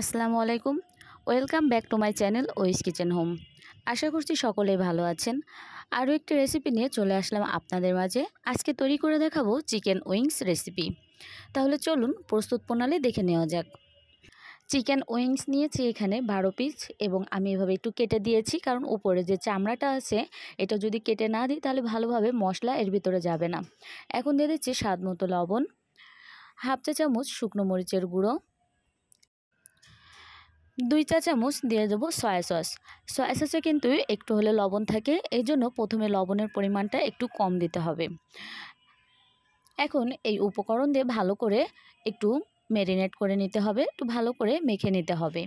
আসসালামু আলাইকুম welcome back to my channel ওয়েস কিচেন হোম আশা করছি সকলেই ভালো আছেন আরও একটি রেসিপি নিয়ে চলে আসলাম আপনাদের মাঝে আজকে তৈরি করে দেখাবো চিকেন উইংস রেসিপি তাহলে চলুন প্রস্তুত প্রণালী দেখে নেওয়া যাক চিকেন উইংস নিয়েছি এখানে বারো পিস এবং আমি এভাবে একটু কেটে দিয়েছি কারণ উপরে যে চামড়াটা আছে এটা যদি কেটে না দিই তাহলে ভালোভাবে মশলা এর ভিতরে যাবে না এখন দিয়ে দিচ্ছি স্বাদ মতো লবণ হাফ চা চামচ শুকনো মরিচের গুঁড়ো দুই চা চামচ দিয়ে দেবো সয়া সস সয়া সসে কিন্তু একটু হলে লবণ থাকে এই জন্য প্রথমে লবণের পরিমাণটা একটু কম দিতে হবে এখন এই উপকরণ দিয়ে ভালো করে একটু ম্যারিনেট করে নিতে হবে একটু ভালো করে মেখে নিতে হবে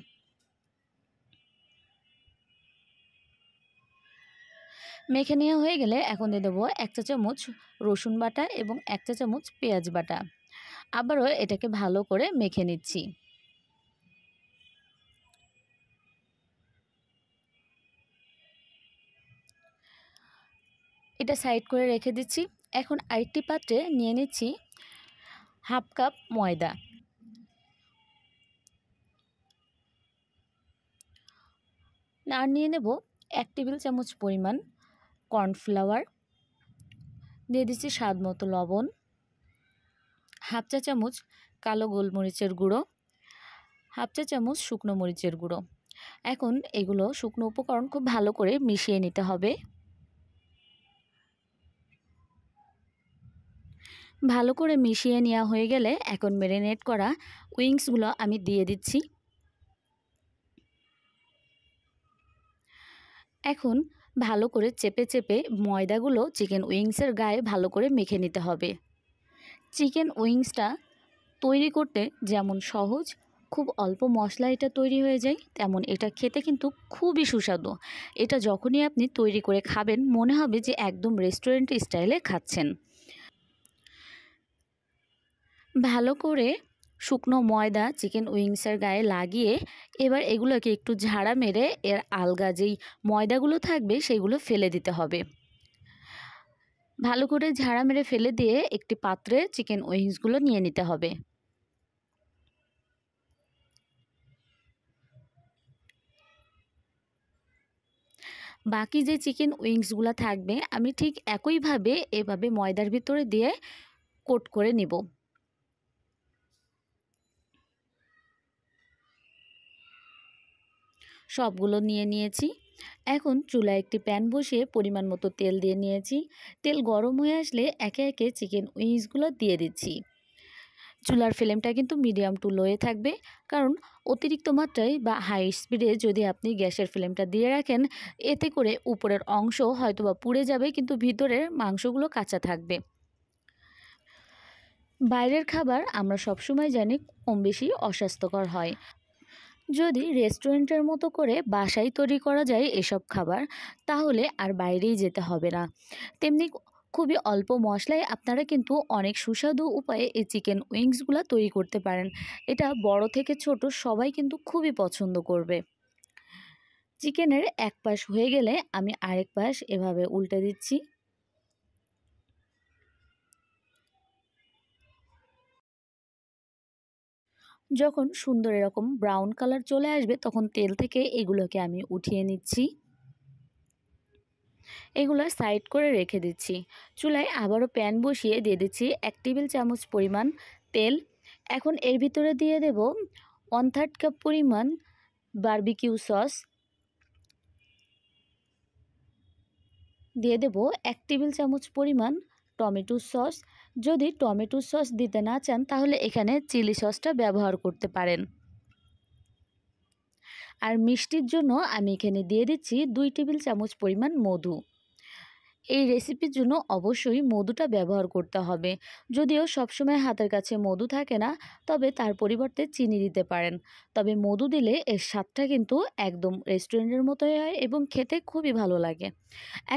মেখে নেওয়া হয়ে গেলে এখন দিয়ে দেবো এক চা চামচ রসুন বাটা এবং এক চা চামচ পেঁয়াজ বাটা আবারও এটাকে ভালো করে মেখে নিচ্ছি এটা সাইড করে রেখে দিচ্ছি এখন আরেকটি পাত্রে নিয়ে নিচ্ছি হাফ কাপ ময়দা আর নিয়ে নেব এক টেবিল চামচ পরিমাণ কর্নফ্লাওয়ার দিয়ে দিচ্ছি স্বাদ মতো লবণ হাফ চা চামচ কালো গোলমরিচের গুঁড়ো হাফ চা চামচ শুকনো মরিচের গুঁড়ো এখন এগুলো শুকনো উপকরণ খুব ভালো করে মিশিয়ে নিতে হবে ভালো করে মিশিয়ে নেওয়া হয়ে গেলে এখন ম্যারিনেট করা উইংসগুলো আমি দিয়ে দিচ্ছি এখন ভালো করে চেপে চেপে ময়দাগুলো চিকেন উইংসের গায়ে ভালো করে মেখে নিতে হবে চিকেন উইংসটা তৈরি করতে যেমন সহজ খুব অল্প মশলা এটা তৈরি হয়ে যায় তেমন এটা খেতে কিন্তু খুবই সুস্বাদু এটা যখনই আপনি তৈরি করে খাবেন মনে হবে যে একদম রেস্টুরেন্ট স্টাইলে খাচ্ছেন ভালো করে শুকনো ময়দা চিকেন উইংসের গায়ে লাগিয়ে এবার এগুলোকে একটু ঝাড়া মেরে এর আলগা যেই ময়দাগুলো থাকবে সেগুলো ফেলে দিতে হবে ভালো করে ঝাড়া মেরে ফেলে দিয়ে একটি পাত্রে চিকেন উইংসগুলো নিয়ে নিতে হবে বাকি যে চিকেন উইংসগুলো থাকবে আমি ঠিক একইভাবে এভাবে ময়দার ভিতরে দিয়ে কোট করে নিব সবগুলো নিয়ে নিয়েছি এখন চুলায় একটি প্যান বসিয়ে পরিমাণ মতো তেল দিয়ে নিয়েছি তেল গরম হয়ে আসলে একে একে চিকেন উইংসগুলো দিয়ে দিচ্ছি চুলার ফ্লেমটা কিন্তু মিডিয়াম টু লোয়ে থাকবে কারণ অতিরিক্ত মাত্রায় বা হাই স্পিডে যদি আপনি গ্যাসের ফ্লেমটা দিয়ে রাখেন এতে করে উপরের অংশ হয়তোবা পুড়ে যাবে কিন্তু ভিতরের মাংসগুলো কাঁচা থাকবে বাইরের খাবার আমরা সবসময় জানি কম বেশি অস্বাস্থ্যকর হয় যদি রেস্টুরেন্টের মতো করে বাসায় তৈরি করা যায় এসব খাবার তাহলে আর বাইরেই যেতে হবে না তেমনি খুবই অল্প মশলায় আপনারা কিন্তু অনেক সুস্বাদু উপায়ে এই চিকেন উইংসগুলো তৈরি করতে পারেন এটা বড় থেকে ছোট সবাই কিন্তু খুবই পছন্দ করবে চিকেনের এক পাশ হয়ে গেলে আমি আরেক পাশ এভাবে উল্টে দিচ্ছি যখন সুন্দর এরকম ব্রাউন কালার চলে আসবে তখন তেল থেকে এগুলোকে আমি উঠিয়ে নিচ্ছি এগুলো সাইড করে রেখে দিচ্ছি চুলায় আবারও প্যান বসিয়ে দিয়ে দিচ্ছি এক টেবিল চামচ পরিমাণ তেল এখন এর ভিতরে দিয়ে দেব ওয়ান থার্ড কাপ পরিমাণ বার্বিকিউ সস দিয়ে দেব এক টেবিল চামচ পরিমাণ টমেটো সস যদি টমেটো সস দিতে না চান তাহলে এখানে চিলি সসটা ব্যবহার করতে পারেন আর মিষ্টির জন্য আমি এখানে দিয়ে দিচ্ছি দুই টেবিল চামচ পরিমাণ মধু এই রেসিপির জন্য অবশ্যই মধুটা ব্যবহার করতে হবে যদিও সবসময় হাতের কাছে মধু থাকে না তবে তার পরিবর্তে চিনি দিতে পারেন তবে মধু দিলে এর স্বাদটা কিন্তু একদম রেস্টুরেন্টের মতোই হয় এবং খেতে খুবই ভালো লাগে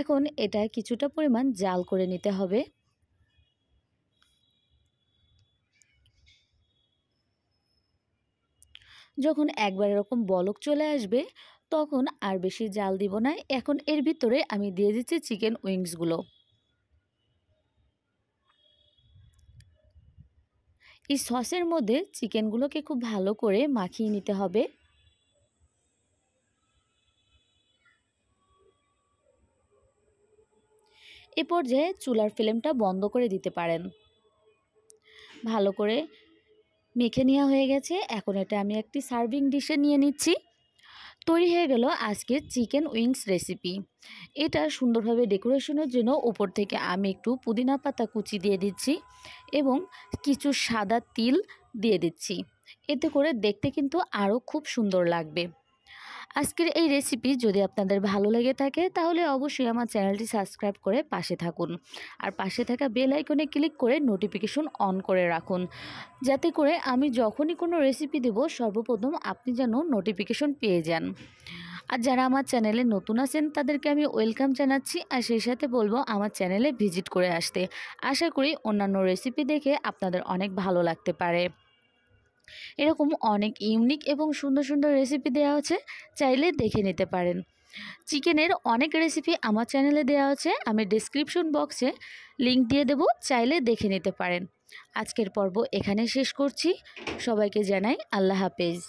এখন এটা কিছুটা পরিমাণ জাল করে নিতে হবে যখন একবার এরকম বলক চলে আসবে তখন আর বেশি জাল দিব না এখন এর ভিতরে আমি দিয়ে দিচ্ছি চিকেন উইংসগুলো এই সসের মধ্যে চিকেনগুলোকে খুব ভালো করে মাখিয়ে নিতে হবে এ পর্যায়ে চুলার ফ্লেমটা বন্ধ করে দিতে পারেন ভালো করে মেখে নেওয়া হয়ে গেছে এখন এটা আমি একটি সার্ভিং ডিশে নিয়ে নিচ্ছি তৈরি হয়ে গেল আজকে চিকেন উইংস রেসিপি এটা সুন্দরভাবে ডেকোরেশনের জন্য ওপর থেকে আমি একটু পুদিনা পাতা কুচি দিয়ে দিচ্ছি এবং কিছু সাদা তিল দিয়ে দিচ্ছি এতে করে দেখতে কিন্তু আরও খুব সুন্দর লাগবে আজকের এই রেসিপি যদি আপনাদের ভালো লেগে থাকে তাহলে অবশ্যই আমার চ্যানেলটি সাবস্ক্রাইব করে পাশে থাকুন আর পাশে থাকা বেল আইকনে ক্লিক করে নোটিফিকেশন অন করে রাখুন যাতে করে আমি যখনই কোনো রেসিপি দেব সর্বপ্রথম আপনি যেন নোটিফিকেশন পেয়ে যান আর যারা আমার চ্যানেলে নতুন আছেন তাদেরকে আমি ওয়েলকাম জানাচ্ছি আর সেই সাথে বলবো আমার চ্যানেলে ভিজিট করে আসতে আশা করি অন্যান্য রেসিপি দেখে আপনাদের অনেক ভালো লাগতে পারে এরকম অনেক ইউনিক এবং সুন্দর সুন্দর রেসিপি দেওয়া আছে চাইলে দেখে নিতে পারেন চিকেনের অনেক রেসিপি আমার চ্যানেলে দেওয়া আছে আমি ডিসক্রিপশন বক্সে লিংক দিয়ে দেব চাইলে দেখে নিতে পারেন আজকের পর্ব এখানে শেষ করছি সবাইকে জানাই আল্লাহ হাফেজ